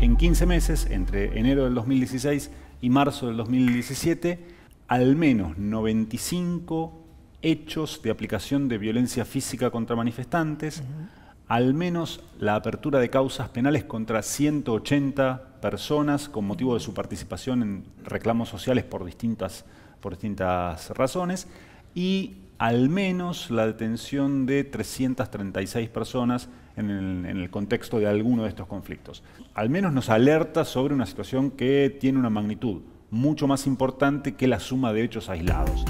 en 15 meses, entre enero del 2016 y marzo del 2017, al menos 95 hechos de aplicación de violencia física contra manifestantes, al menos la apertura de causas penales contra 180 personas con motivo de su participación en reclamos sociales por distintas, por distintas razones, y al menos la detención de 336 personas en el, contexto de alguno de estos conflictos. Al menos nos alerta sobre una situación que tiene una magnitud mucho más importante que la suma de hechos aislados.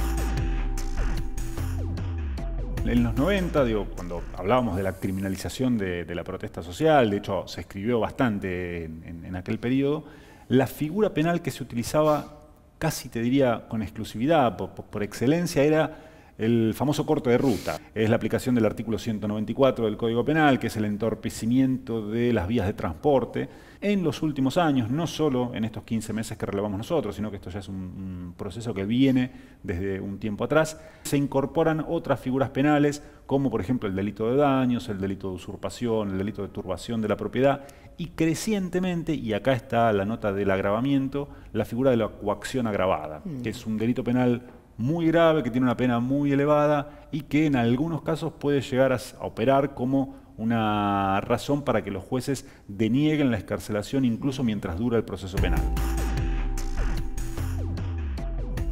En los 90, digo, cuando hablábamos de la criminalización de, la protesta social, de hecho se escribió bastante en, en aquel periodo, la figura penal que se utilizaba casi te diría con exclusividad, por, por excelencia, era el famoso corte de ruta es la aplicación del artículo 194 del Código Penal, que es el entorpecimiento de las vías de transporte. En los últimos años, no solo en estos 15 meses que relevamos nosotros, sino que esto ya es un, proceso que viene desde un tiempo atrás, se incorporan otras figuras penales, como por ejemplo el delito de daños, el delito de usurpación, el delito de turbación de la propiedad, y crecientemente, y acá está la nota del agravamiento, la figura de la coacción agravada, mm. que es un delito penal muy grave, que tiene una pena muy elevada y que en algunos casos puede llegar a operar como una razón para que los jueces denieguen la escarcelación incluso mientras dura el proceso penal.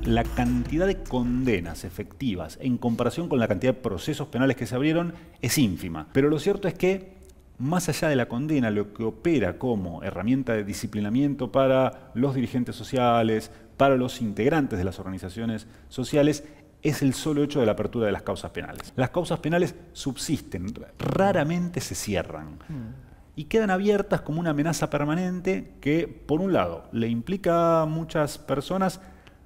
La cantidad de condenas efectivas en comparación con la cantidad de procesos penales que se abrieron es ínfima. Pero lo cierto es que más allá de la condena, lo que opera como herramienta de disciplinamiento para los dirigentes sociales, para los integrantes de las organizaciones sociales es el solo hecho de la apertura de las causas penales. Las causas penales subsisten, raramente se cierran. Y quedan abiertas como una amenaza permanente que, por un lado, le implica a muchas personas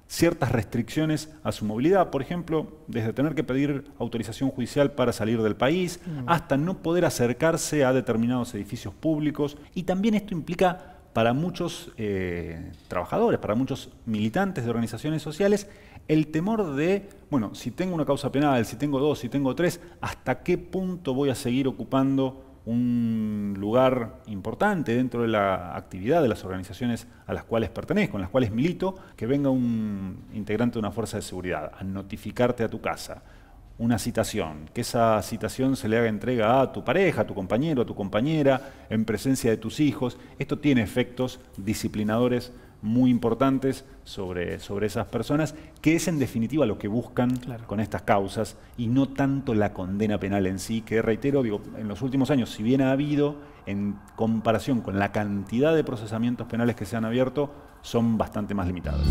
ciertas restricciones a su movilidad, por ejemplo, desde tener que pedir autorización judicial para salir del país, mm. hasta no poder acercarse a determinados edificios públicos. Y también esto implica para muchos eh, trabajadores, para muchos militantes de organizaciones sociales, el temor de, bueno, si tengo una causa penal, si tengo dos, si tengo tres, ¿hasta qué punto voy a seguir ocupando un lugar importante dentro de la actividad de las organizaciones a las cuales pertenezco, en las cuales milito, que venga un integrante de una fuerza de seguridad a notificarte a tu casa, una citación, que esa citación se le haga entrega a tu pareja, a tu compañero, a tu compañera, en presencia de tus hijos. Esto tiene efectos disciplinadores muy importantes sobre, sobre esas personas, que es en definitiva lo que buscan con estas causas y no tanto la condena penal en sí, que reitero, digo, en los últimos años, si bien ha habido, en comparación con la cantidad de procesamientos penales que se han abierto, son bastante más limitados.